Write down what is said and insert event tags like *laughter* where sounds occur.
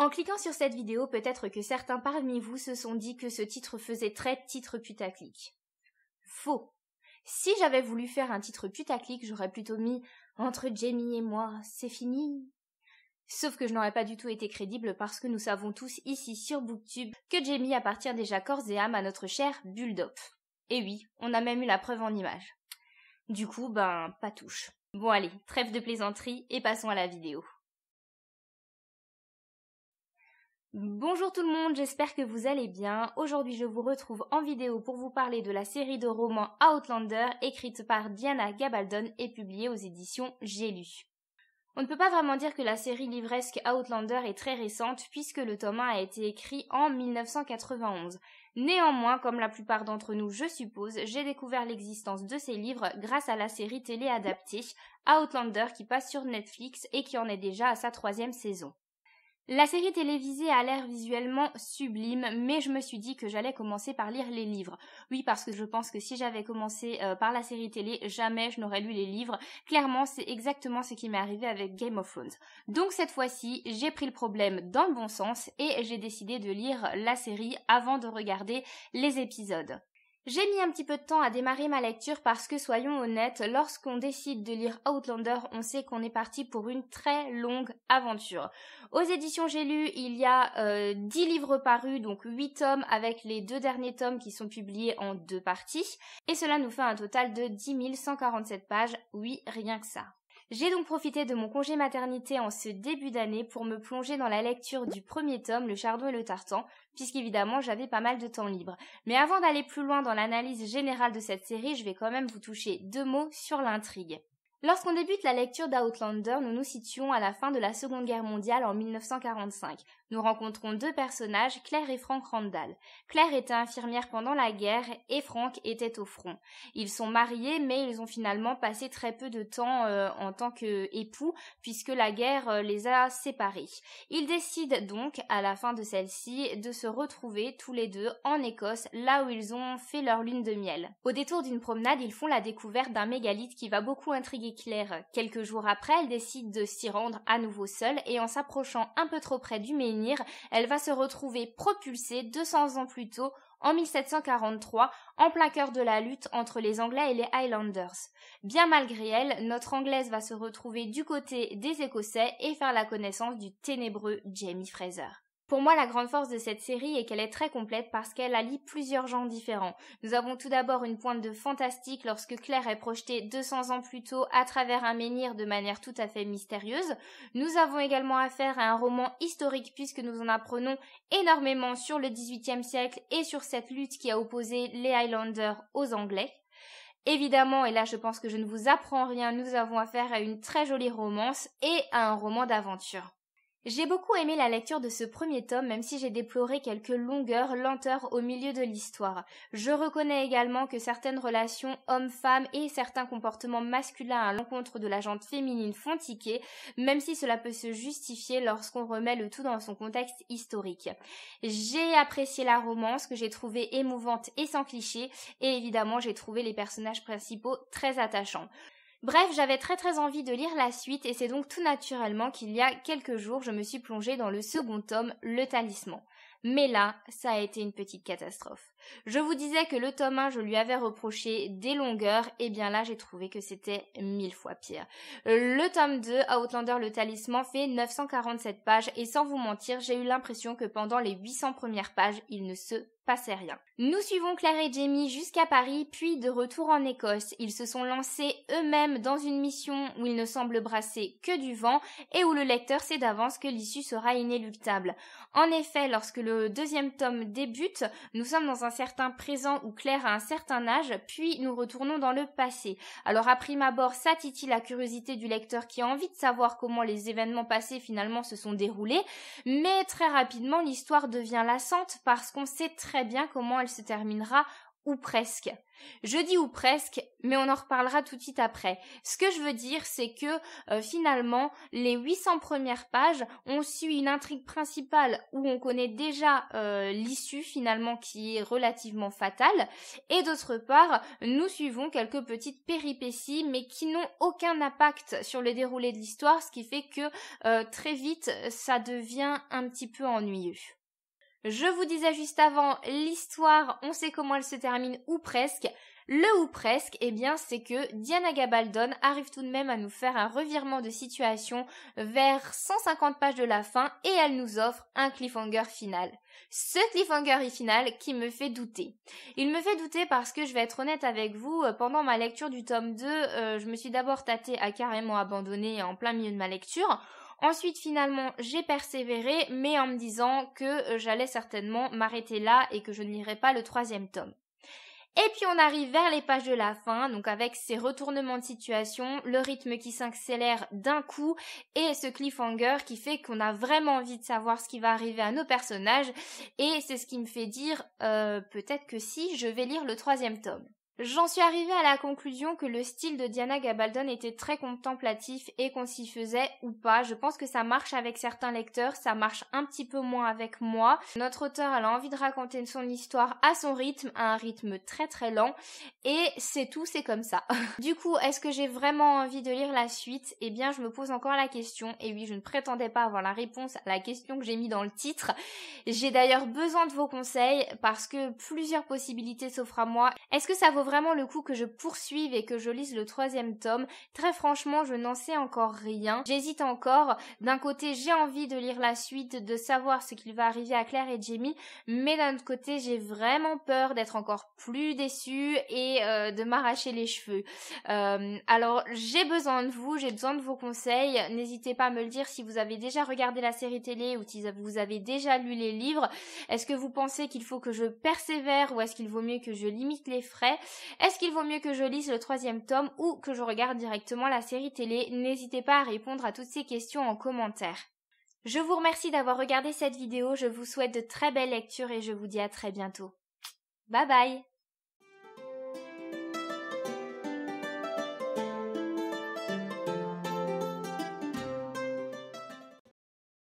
En cliquant sur cette vidéo, peut-être que certains parmi vous se sont dit que ce titre faisait très titre putaclic. Faux. Si j'avais voulu faire un titre putaclic, j'aurais plutôt mis Entre Jamie et moi, c'est fini. Sauf que je n'aurais pas du tout été crédible parce que nous savons tous ici sur Booktube que Jamie appartient déjà corps et âme à notre cher Bulldop. Et oui, on a même eu la preuve en image. Du coup, ben, pas touche. Bon allez, trêve de plaisanterie et passons à la vidéo. Bonjour tout le monde, j'espère que vous allez bien. Aujourd'hui je vous retrouve en vidéo pour vous parler de la série de romans Outlander écrite par Diana Gabaldon et publiée aux éditions J'ai lu. On ne peut pas vraiment dire que la série livresque Outlander est très récente puisque le tome 1 a été écrit en 1991. Néanmoins, comme la plupart d'entre nous, je suppose, j'ai découvert l'existence de ces livres grâce à la série télé adaptée Outlander qui passe sur Netflix et qui en est déjà à sa troisième saison. La série télévisée a l'air visuellement sublime, mais je me suis dit que j'allais commencer par lire les livres. Oui, parce que je pense que si j'avais commencé euh, par la série télé, jamais je n'aurais lu les livres. Clairement, c'est exactement ce qui m'est arrivé avec Game of Thrones. Donc cette fois-ci, j'ai pris le problème dans le bon sens et j'ai décidé de lire la série avant de regarder les épisodes. J'ai mis un petit peu de temps à démarrer ma lecture parce que, soyons honnêtes, lorsqu'on décide de lire Outlander, on sait qu'on est parti pour une très longue aventure. Aux éditions J'ai lu, il y a 10 euh, livres parus, donc 8 tomes avec les deux derniers tomes qui sont publiés en deux parties, et cela nous fait un total de 10 147 pages, oui, rien que ça. J'ai donc profité de mon congé maternité en ce début d'année pour me plonger dans la lecture du premier tome, Le Chardon et le Tartan, puisqu'évidemment j'avais pas mal de temps libre. Mais avant d'aller plus loin dans l'analyse générale de cette série, je vais quand même vous toucher deux mots sur l'intrigue. Lorsqu'on débute la lecture d'Outlander, nous nous situons à la fin de la Seconde Guerre mondiale en 1945. Nous rencontrons deux personnages, Claire et Frank Randall. Claire était infirmière pendant la guerre et Frank était au front. Ils sont mariés mais ils ont finalement passé très peu de temps euh, en tant qu'époux puisque la guerre euh, les a séparés. Ils décident donc à la fin de celle-ci de se retrouver tous les deux en Écosse là où ils ont fait leur lune de miel. Au détour d'une promenade, ils font la découverte d'un mégalithe qui va beaucoup intriguer Claire, quelques jours après, elle décide de s'y rendre à nouveau seule et en s'approchant un peu trop près du menhir, elle va se retrouver propulsée 200 ans plus tôt en 1743, en plein cœur de la lutte entre les Anglais et les Highlanders. Bien malgré elle, notre Anglaise va se retrouver du côté des Écossais et faire la connaissance du ténébreux Jamie Fraser. Pour moi, la grande force de cette série est qu'elle est très complète parce qu'elle allie plusieurs genres différents. Nous avons tout d'abord une pointe de fantastique lorsque Claire est projetée 200 ans plus tôt à travers un menhir de manière tout à fait mystérieuse. Nous avons également affaire à un roman historique puisque nous en apprenons énormément sur le XVIIIe siècle et sur cette lutte qui a opposé les Highlanders aux Anglais. Évidemment, et là je pense que je ne vous apprends rien, nous avons affaire à une très jolie romance et à un roman d'aventure. J'ai beaucoup aimé la lecture de ce premier tome, même si j'ai déploré quelques longueurs, lenteurs au milieu de l'histoire. Je reconnais également que certaines relations hommes-femmes et certains comportements masculins à l'encontre de la gente féminine font tiquer, même si cela peut se justifier lorsqu'on remet le tout dans son contexte historique. J'ai apprécié la romance, que j'ai trouvée émouvante et sans cliché, et évidemment j'ai trouvé les personnages principaux très attachants. Bref, j'avais très très envie de lire la suite et c'est donc tout naturellement qu'il y a quelques jours je me suis plongée dans le second tome, Le Talisman. Mais là, ça a été une petite catastrophe. Je vous disais que le tome 1, je lui avais reproché des longueurs, et bien là, j'ai trouvé que c'était mille fois pire. Le tome 2, Outlander le talisman, fait 947 pages, et sans vous mentir, j'ai eu l'impression que pendant les 800 premières pages, il ne se passait rien. Nous suivons Claire et Jamie jusqu'à Paris, puis de retour en Écosse. Ils se sont lancés eux-mêmes dans une mission où ils ne semblent brasser que du vent et où le lecteur sait d'avance que l'issue sera inéluctable. En effet, lorsque le deuxième tome débute, nous sommes dans un certain présent où Claire a un certain âge, puis nous retournons dans le passé. Alors à prime abord, ça titille la curiosité du lecteur qui a envie de savoir comment les événements passés finalement se sont déroulés, mais très rapidement l'histoire devient lassante parce qu'on sait très bien comment elle se terminera ou presque. Je dis ou presque, mais on en reparlera tout de suite après. Ce que je veux dire, c'est que euh, finalement, les 800 premières pages, ont suit une intrigue principale où on connaît déjà euh, l'issue finalement qui est relativement fatale, et d'autre part, nous suivons quelques petites péripéties, mais qui n'ont aucun impact sur le déroulé de l'histoire, ce qui fait que euh, très vite, ça devient un petit peu ennuyeux. Je vous disais juste avant, l'histoire, on sait comment elle se termine ou presque. Le ou presque, eh bien, c'est que Diana Gabaldon arrive tout de même à nous faire un revirement de situation vers 150 pages de la fin et elle nous offre un cliffhanger final. Ce cliffhanger final qui me fait douter. Il me fait douter parce que je vais être honnête avec vous, euh, pendant ma lecture du tome 2, euh, je me suis d'abord tâtée à carrément abandonner en plein milieu de ma lecture Ensuite, finalement, j'ai persévéré, mais en me disant que euh, j'allais certainement m'arrêter là et que je n'irai pas le troisième tome. Et puis on arrive vers les pages de la fin, donc avec ces retournements de situation, le rythme qui s'accélère d'un coup et ce cliffhanger qui fait qu'on a vraiment envie de savoir ce qui va arriver à nos personnages et c'est ce qui me fait dire euh, peut-être que si je vais lire le troisième tome. J'en suis arrivée à la conclusion que le style de Diana Gabaldon était très contemplatif et qu'on s'y faisait ou pas. Je pense que ça marche avec certains lecteurs, ça marche un petit peu moins avec moi. Notre auteur a envie de raconter son histoire à son rythme, à un rythme très très lent, et c'est tout, c'est comme ça. *laughs* du coup, est-ce que j'ai vraiment envie de lire la suite Eh bien, je me pose encore la question, et oui, je ne prétendais pas avoir la réponse à la question que j'ai mis dans le titre. J'ai d'ailleurs besoin de vos conseils parce que plusieurs possibilités s'offrent à moi. Est-ce que ça vaut vraiment le coup que je poursuive et que je lise le troisième tome. Très franchement, je n'en sais encore rien. J'hésite encore. D'un côté, j'ai envie de lire la suite, de savoir ce qu'il va arriver à Claire et Jamie, mais d'un autre côté, j'ai vraiment peur d'être encore plus déçue et euh, de m'arracher les cheveux. Euh, alors, j'ai besoin de vous, j'ai besoin de vos conseils. N'hésitez pas à me le dire si vous avez déjà regardé la série télé ou si vous avez déjà lu les livres. Est-ce que vous pensez qu'il faut que je persévère ou est-ce qu'il vaut mieux que je limite les frais est-ce qu'il vaut mieux que je lise le troisième tome ou que je regarde directement la série télé N'hésitez pas à répondre à toutes ces questions en commentaire. Je vous remercie d'avoir regardé cette vidéo, je vous souhaite de très belles lectures et je vous dis à très bientôt. Bye bye